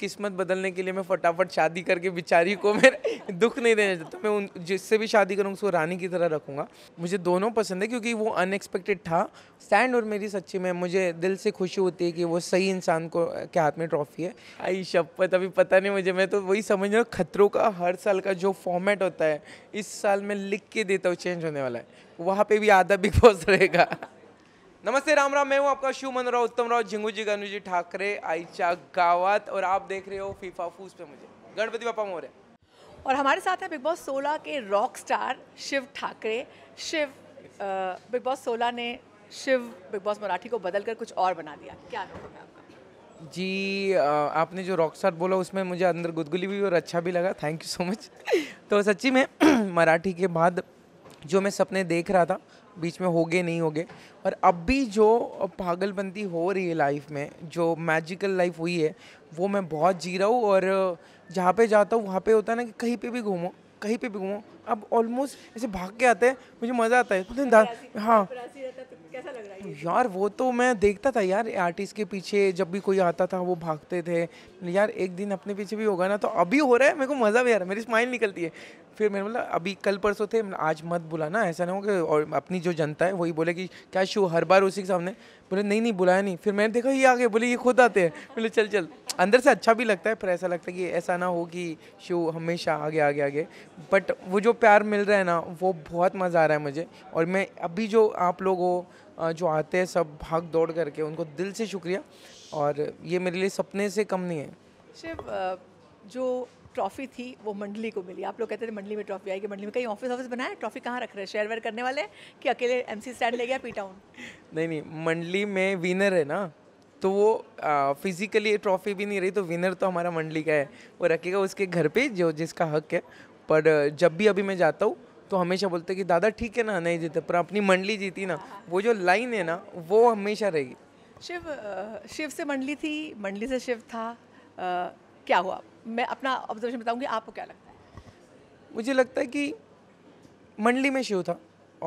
किस्मत बदलने के लिए मैं फटाफट शादी करके बेचारी को मेरे दुख नहीं देना चाहता मैं उन जिससे भी शादी करूँगा उसको रानी की तरह रखूँगा मुझे दोनों पसंद है क्योंकि वो अनएक्सपेक्टेड था स्टैंड और मेरी सच्ची में मुझे दिल से खुशी होती है कि वो सही इंसान को के हाथ में ट्रॉफी है आई शपत अभी पता नहीं मुझे मैं तो वही समझ रहा हूँ खतरों का हर साल का जो फॉर्मेट होता है इस साल में लिख के देता हूँ चेंज होने वाला है वहाँ पर भी आधा बिग बॉस रहेगा नमस्ते राम राम मैं हूं आपका शिव मनोरा उत्तम राव झिंगू जी गनुजी ठाकरे आईचा गावत और आप देख रहे हो फीफा फूस पे मुझे गणपति बापा मोरे और हमारे साथ है बिग बॉस सोलह के rock star Shiv Thackeray Shiv Bigg Boss सोलह ने शिव बिग बॉस मराठी को बदल कर कुछ और बना दिया क्या अनुभव है आपका जी आ, आपने जो रॉक स्टार बोला उसमें मुझे अंदर गुदगुली भी और अच्छा भी लगा थैंक यू सो मच तो सच्ची में मराठी के बाद जो मैं सपने देख रहा था बीच में हो गए नहीं हो गए और अब भी जो पागलबंदी हो रही है लाइफ में जो मैजिकल लाइफ हुई है वो मैं बहुत जी रहा हूँ और जहाँ पे जाता हूँ वहाँ पे होता है ना कि कहीं पे भी घूमो कहीं पे भी घूमो अब ऑलमोस्ट ऐसे भाग के आते हैं मुझे मज़ा आता है हाँ कैसा लग रहा है यार वो तो मैं देखता था यार आर्टिस्ट के पीछे जब भी कोई आता था वो भागते थे यार एक दिन अपने पीछे भी होगा ना तो अभी हो रहा है मेरे को मज़ा भी आ रहा है मेरी स्माइल निकलती है फिर मैंने बोला अभी कल परसों थे आज मत बुलाना ऐसा ना हो कि और अपनी जो जनता है वही बोले कि क्या शो हर बार उसी के सामने बोले नहीं नहीं बुलाया नहीं फिर मैंने देखा ये आगे बोले ये खुद आते हैं बोले चल चल अंदर से अच्छा भी लगता है पर ऐसा लगता है कि ऐसा ना हो कि शो हमेशा आगे आगे आगे बट वो जो प्यार मिल रहा है ना वो बहुत मज़ा आ रहा है मुझे और मैं अभी जो आप लोग हो जो आते हैं सब भाग दौड़ करके उनको दिल से शुक्रिया और ये मेरे लिए सपने से कम नहीं है शिव जो ट्रॉफी थी वो मंडली को मिली आप लोग कहते थे मंडली में ट्रॉफी आएगी मंडली में कहीं ऑफिस ऑफिस बनाया ट्रॉफी कहाँ रख रहे हैं शेयर वेयर करने वाले कि अकेले एम स्टैंड ले गया पी टाउन नहीं नहीं मंडली में विनर है ना तो वो फिजिकली ट्रॉफी भी नहीं रही तो विनर तो हमारा मंडली का है वो रखेगा उसके घर पे जो जिसका हक है पर जब भी अभी मैं जाता हूँ तो हमेशा बोलते कि दादा ठीक है ना नहीं जीते पर अपनी मंडली जीती ना वो जो लाइन है ना वो हमेशा रहेगी शिव शिव से मंडली थी मंडली से शिव था आ, क्या हुआ मैं अपना ऑब्जर्वेशन बताऊंगी आपको क्या लगता है मुझे लगता है कि मंडली में शिव था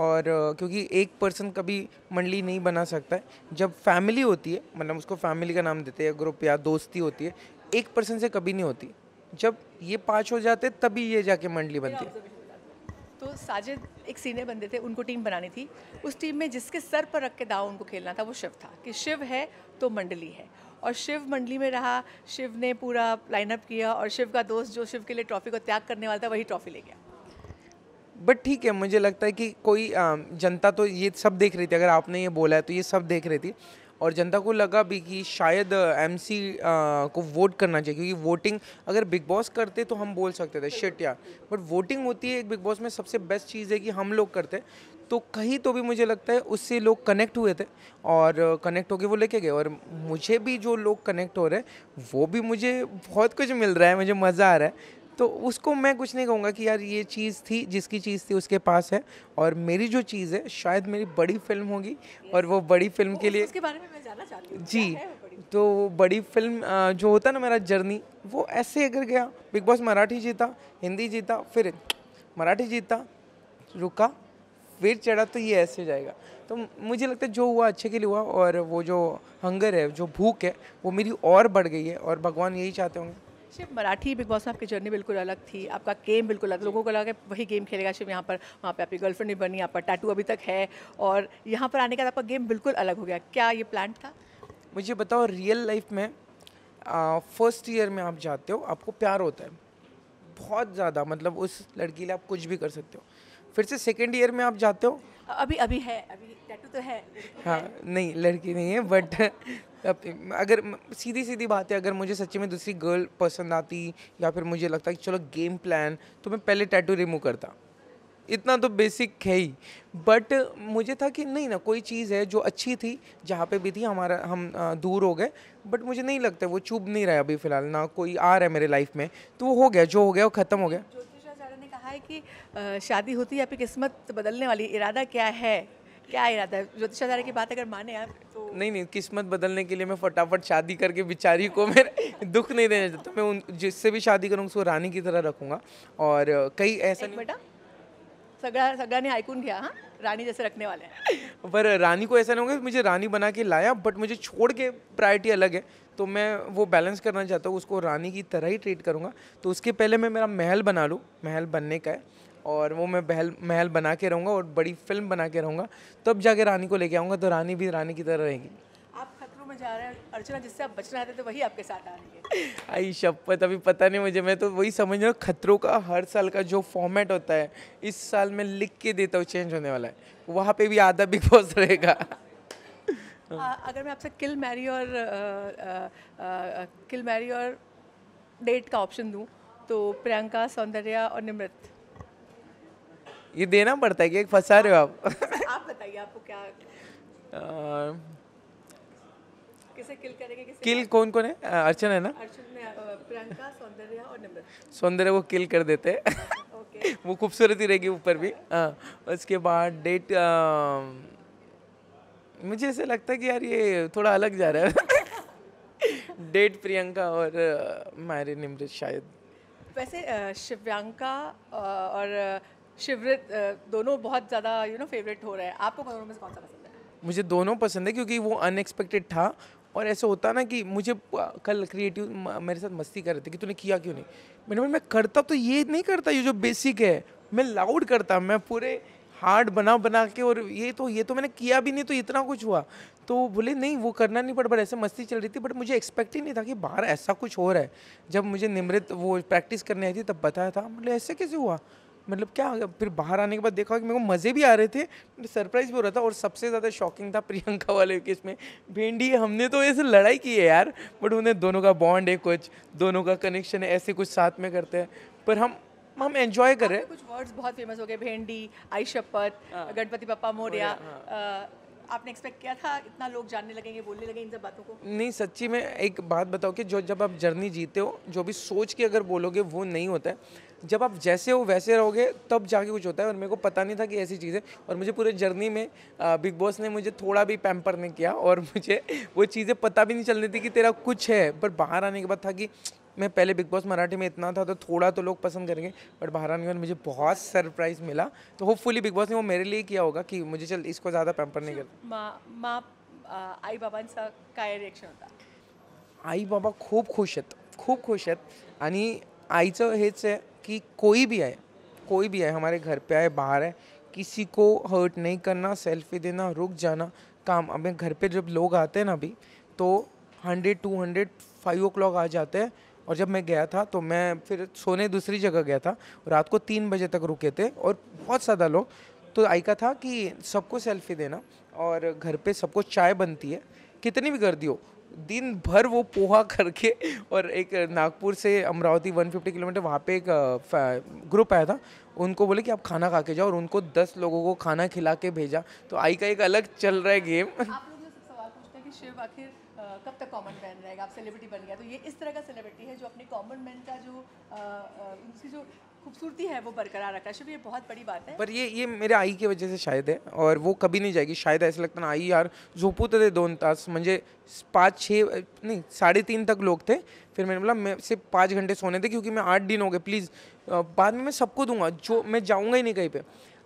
और क्योंकि एक पर्सन कभी मंडली नहीं बना सकता है जब फैमिली होती है मतलब उसको फैमिली का नाम देते हैं ग्रुप या दोस्ती होती है एक पर्सन से कभी नहीं होती जब ये पाँच हो जाते तभी ये जाके मंडली बनती है तो साजिद एक सीनियर बंदे थे उनको टीम बनानी थी उस टीम में जिसके सर पर रख के दाव उनको खेलना था वो शिव था कि शिव है तो मंडली है और शिव मंडली में रहा शिव ने पूरा लाइनअप किया और शिव का दोस्त जो शिव के लिए ट्रॉफी को त्याग करने वाला था वही ट्रॉफी ले गया बट ठीक है मुझे लगता है कि कोई जनता तो ये सब देख रही थी अगर आपने ये बोला है तो ये सब देख रही थी और जनता को लगा भी कि शायद एम को वोट करना चाहिए क्योंकि वोटिंग अगर बिग बॉस करते तो हम बोल सकते थे शिट यार बट वोटिंग होती है एक बिग बॉस में सबसे बेस्ट चीज़ है कि हम लोग करते तो कहीं तो भी मुझे लगता है उससे लोग कनेक्ट हुए थे और कनेक्ट होके वो लेके गए और मुझे भी जो लोग कनेक्ट हो रहे हैं वो भी मुझे बहुत कुछ मिल रहा है मुझे मज़ा आ रहा है तो उसको मैं कुछ नहीं कहूँगा कि यार ये चीज़ थी जिसकी चीज़ थी उसके पास है और मेरी जो चीज़ है शायद मेरी बड़ी फिल्म होगी और वो बड़ी फिल्म के लिए उसके बारे में मैं जानना चाहती जी तो बड़ी फिल्म तो जो होता ना मेरा जर्नी वो ऐसे अगर गया बिग बॉस मराठी जीता हिंदी जीता फिर मराठी जीता रुका फिर चढ़ा तो ये ऐसे जाएगा तो मुझे लगता है जो हुआ अच्छे के लिए हुआ और वो जो हंगर है जो भूख है वो मेरी और बढ़ गई है और भगवान यही चाहते होंगे शिव मराठी बिग बॉस में आपकी जर्नी बिल्कुल अलग थी आपका गेम बिल्कुल अलग लोगों को लगा कि वही गेम खेलेगा शिव यहाँ पर वहाँ पे आपकी गर्लफ्रेंड भी बनी आपका टैटू अभी तक है और यहाँ पर आने के बाद आपका गेम बिल्कुल अलग हो गया क्या ये प्लान था मुझे बताओ रियल लाइफ में फर्स्ट ईयर में आप जाते हो आपको प्यार होता है बहुत ज़्यादा मतलब उस लड़की लिए आप कुछ भी कर सकते हो फिर से सेकेंड ईयर में आप जाते हो अभी अभी है अभी टैटू तो है हाँ नहीं लड़की नहीं है बट अगर सीधी सीधी बात है अगर मुझे सच्ची में दूसरी गर्ल पसंद आती या फिर मुझे लगता कि चलो गेम प्लान तो मैं पहले टैटू रिमूव करता इतना तो बेसिक है ही बट मुझे था कि नहीं ना कोई चीज़ है जो अच्छी थी जहाँ पे भी थी हमारा हम आ, दूर हो गए बट मुझे नहीं लगता वो चुभ नहीं रहा अभी फ़िलहाल ना कोई आ रहा है मेरे लाइफ में तो वो हो गया जो हो गया वो ख़त्म हो गया ज्योतिषाचार्य ने कहा है कि शादी होती है आपकी किस्मत बदलने वाली इरादा क्या है क्या इरादा है ज्योतिष ज्योतिषाचार्य की बात अगर माने आप तो नहीं नहीं किस्मत बदलने के लिए मैं फटाफट शादी करके बिचारी को मेरे दुख नहीं देना चाहता तो मैं उन जिससे भी शादी करूँगा उसको रानी की तरह रखूँगा और कई ऐसा बेटा सगड़ा सगड़ा ने आइकून किया हाँ रानी जैसे रखने वाले पर रानी को ऐसा नहीं होगा मुझे रानी बना के लाया बट मुझे छोड़ के प्रायोरिटी अलग है तो मैं वो बैलेंस करना चाहता हूँ उसको रानी की तरह ही ट्रीट करूँगा तो उसके पहले मैं मेरा महल बना लूँ महल बनने का है और वो मैं महल महल बना के रहूँगा और बड़ी फिल्म बना के रहूँगा तब जाके रानी को लेके आऊँगा तो रानी भी रानी की तरह रहेगी आप खतरों में जा रहे हैं अर्चना जिससे आप बचना चाहते थे तो वही आपके साथ आ रही है आई शपथ अभी पता नहीं मुझे मैं तो वही समझ रहा हूँ खतरों का हर साल का जो फॉर्मेट होता है इस साल में लिख के देता हूँ चेंज होने वाला है वहाँ पर भी आधा बिग बॉस रहेगा अगर मैं आपसे किल मैरी और किल मैरी और डेट का ऑप्शन दूँ तो प्रियंका सौंदर्या और निमृत ये देना पड़ता है कि एक फंसा रहे हो आप आप बताइए आपको क्या किसे किल करेंगे किल कौन कौन है अर्चन है ना अर्चन ने प्रियंका सौंदर्य और निम्रत सौंदर्य को किल कर देते हैं okay. वो खूबसूरती रहेगी ऊपर भी हाँ उसके बाद डेट मुझे ऐसे लगता है कि यार ये थोड़ा अलग जा रहा है डेट प्रियंका और मैरी निमृत शायद वैसे शिव्यांका और शिवरत दोनों बहुत ज़्यादा यू नो फेवरेट हो रहे हैं आपको दोनों में कौन सा पसंद है मुझे दोनों पसंद है क्योंकि वो अनएक्सपेक्टेड था और ऐसा होता ना कि मुझे कल क्रिएटिव मेरे साथ मस्ती कर रहे थे कि तूने किया क्यों नहीं मैंने बोला मैं करता तो ये नहीं करता ये जो बेसिक है मैं लाउड करता मैं पूरे हार्ड बना बना के और ये तो ये तो मैंने किया भी नहीं तो इतना कुछ हुआ तो बोले नहीं वो करना नहीं पड़ बट ऐसे मस्ती चल रही थी बट मुझे एक्सपेक्ट ही नहीं था कि बाहर ऐसा कुछ हो रहा है जब मुझे निमृत वो प्रैक्टिस करने आई थी तब बताया था बोले ऐसे कैसे हुआ मतलब क्या फिर बाहर आने के बाद देखा कि मेरे को मज़े भी आ रहे थे सरप्राइज भी हो रहा था और सबसे ज़्यादा शॉकिंग था प्रियंका वाले केस में भेंडी हमने तो ऐसे लड़ाई की है यार बट उन्हें दोनों का बॉन्ड है कुछ दोनों का कनेक्शन है ऐसे कुछ साथ में करते हैं पर हम हम एंजॉय कर रहे हैं कुछ वर्ड्स बहुत फेमस हो गए भेंडी आई शपथ हाँ। गणपति पप्पा मोरिया हाँ। आपने एक्सपेक्ट किया था इतना लोग जानने लगेंगे बोलने लगेंगे इन सब बातों को नहीं सच्ची में एक बात बताओ कि जो जब आप जर्नी जीते हो जो भी सोच के अगर बोलोगे वो नहीं होता है जब आप जैसे हो वैसे रहोगे तब जाके कुछ होता है और मेरे को पता नहीं था कि ऐसी चीज़ें और मुझे पूरे जर्नी में बिग बॉस ने मुझे थोड़ा भी पैम्पर नहीं किया और मुझे वो चीज़ें पता भी नहीं चल रही थी कि तेरा कुछ है पर बाहर आने के बाद था कि मैं पहले बिग बॉस मराठी में इतना था तो थोड़ा तो लोग पसंद करेंगे बट बाहर आने के बाद मुझे बहुत सरप्राइज़ मिला तो होपफुली बिग बॉस ने वो मेरे लिए किया होगा कि मुझे चल इसको ज़्यादा पैम्पर नहीं करता आई बाबा का रिएक्शन होता आई बाबा खूब खुश है खूब खुश है आणि आईचं हेच आहे कि कोई भी आए कोई भी आए हमारे घर पे आए बाहर आए किसी को हर्ट नहीं करना सेल्फी देना रुक जाना काम अब घर पे जब लोग आते हैं ना अभी तो hundred two hundred five o'clock आ जाते हैं और जब मैं गया था तो मैं फिर सोने दूसरी जगह गया था रात को तीन बजे तक रुके थे और बहुत ज़्यादा लोग तो आइका था कि सबको सेल्फी देना और घर पे सबको चाय बनती है कितनी भी गर्दी हो दिन भर वो पोहा करके और एक नागपुर से अमरावती 150 किलोमीटर वहाँ पे एक ग्रुप आया था उनको बोले कि आप खाना खा के जाओ और उनको 10 लोगों को खाना खिला के भेजा तो आई का एक अलग चल रहा है गेम आप लोग सवाल पूछते हैं कि शिव आखिर कब तक कॉमन मैन रहेगा आप सेलिब्रिटी बन गया तो ये इस तरह का सेलिब्रिटी है जो अपने कॉमन मैन का जो आ, आ, उनकी जो खूबसूरती है वो बरकरार रखा शुभ ये बहुत बड़ी बात है पर ये ये मेरे आई की वजह से शायद है और वो कभी नहीं जाएगी शायद ऐसा लगता ना आई यार झोपू थे तो दोन तास मुझे पाँच छः नहीं साढ़े तीन तक लोग थे फिर मैंने बोला मैं सिर्फ पाँच घंटे सोने थे क्योंकि मैं आठ दिन हो गए प्लीज़ बाद में मैं सबको दूंगा जो मैं जाऊँगा ही नहीं कहीं पर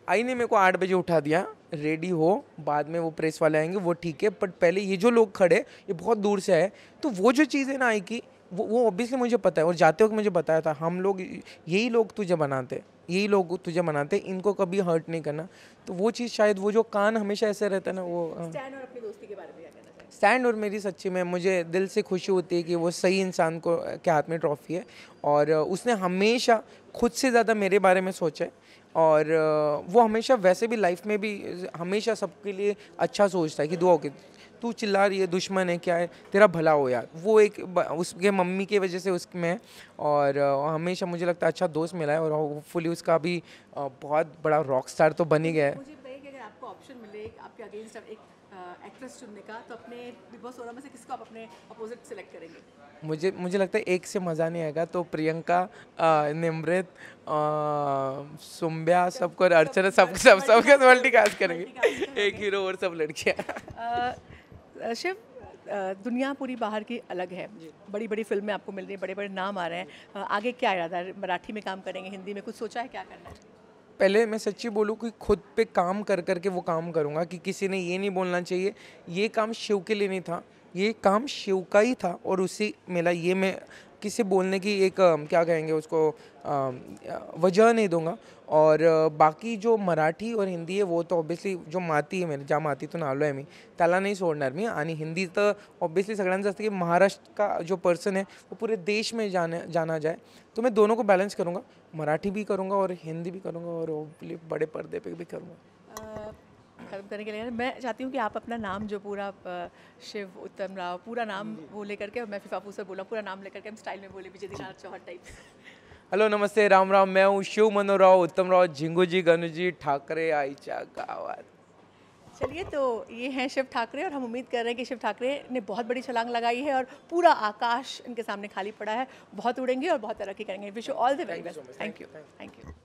आई ने मेरे को आठ बजे उठा दिया रेडी हो बाद में वो प्रेस वाले आएंगे वो ठीक है बट पहले ये जो लोग खड़े ये बहुत दूर से आए तो वो जो चीज़ है ना आई की वो वो ऑब्वियसली मुझे पता है और जाते वक्त मुझे बताया था हम लोग यही लोग तुझे बनाते यही लोग तुझे बनाते इनको कभी हर्ट नहीं करना तो वो चीज़ शायद वो जो कान हमेशा ऐसे रहता है ना वो स्टैंड हाँ। और अपनी दोस्ती के बारे में स्टैंड और मेरी सच्ची में मुझे दिल से खुशी होती है कि वो सही इंसान को के हाथ में ट्रॉफी है और उसने हमेशा खुद से ज़्यादा मेरे बारे में सोचा है और वो हमेशा वैसे भी लाइफ में भी हमेशा सबके लिए अच्छा सोचता है कि दुआ के तू चिल्ला रही है दुश्मन है क्या है तेरा भला हो यार वो एक उसके मम्मी की वजह से उसमें और हमेशा मुझे लगता है अच्छा दोस्त मिला है और होपफुली उसका भी बहुत बड़ा रॉक स्टार तो बन ही गया है आपको ऑप्शन मिले आपके अगेंस्ट एक एक्ट्रेस चुनने का तो अपने बिग बॉस सोलह में से किसको आप अपने अपोजिट सेलेक्ट करेंगे मुझे मुझे लगता है एक से मज़ा नहीं आएगा तो प्रियंका निमृत सुम्ब्या अच्छा, सबको अर्चना सब सब मल्टी कास्ट करेंगे एक हीरो और सब लड़कियाँ शिव दुनिया पूरी बाहर की अलग है बड़ी बड़ी फिल्में आपको मिल रही हैं बड़े बड़े नाम आ रहे हैं आगे क्या इरादा है मराठी में काम करेंगे हिंदी में कुछ सोचा है क्या करना है पहले मैं सच्ची बोलूँ कि खुद पे काम कर कर के वो काम करूँगा कि किसी ने ये नहीं बोलना चाहिए ये काम शिव के लिए नहीं था ये काम शिव का ही था और उसी मेला ये मैं किसी बोलने की एक क्या कहेंगे उसको वजह नहीं दूंगा और बाकी जो मराठी और हिंदी है वो तो ऑब्वियसली जो माती है मेरे ज्या तो नालो है मी त्याला नहीं सोडणार मी आणि हिंदी तर तो ऑब्वियसली सगळ्यांचं असतं की महाराष्ट्र का जो पर्सन है वो पूरे देश में जाने जाना जाए तो मैं दोनों को बैलेंस करूँगा मराठी भी करूँगा और हिंदी भी करूँगा और बड़े पर्दे पे भी करूँगा ख़त्म करने के लिए मैं चाहती हूँ कि आप अपना नाम जो पूरा शिव उत्तम राव पूरा नाम वो लेकर के मैं फिफाफू से बोला पूरा नाम लेकर के हम स्टाइल में बोले विजय दिनार चौहान टाइप हेलो नमस्ते राम राम मैं हूँ शिव मनोराव उत्तम राव झिंगू जी गनु जी ठाकरे आई चा चलिए तो ये हैं शिव ठाकरे और हम उम्मीद कर रहे हैं कि शिव ठाकरे ने बहुत बड़ी छलांग लगाई है और पूरा आकाश इनके सामने खाली पड़ा है बहुत उड़ेंगे और बहुत तरक्की करेंगे wish you all the very best thank you thank you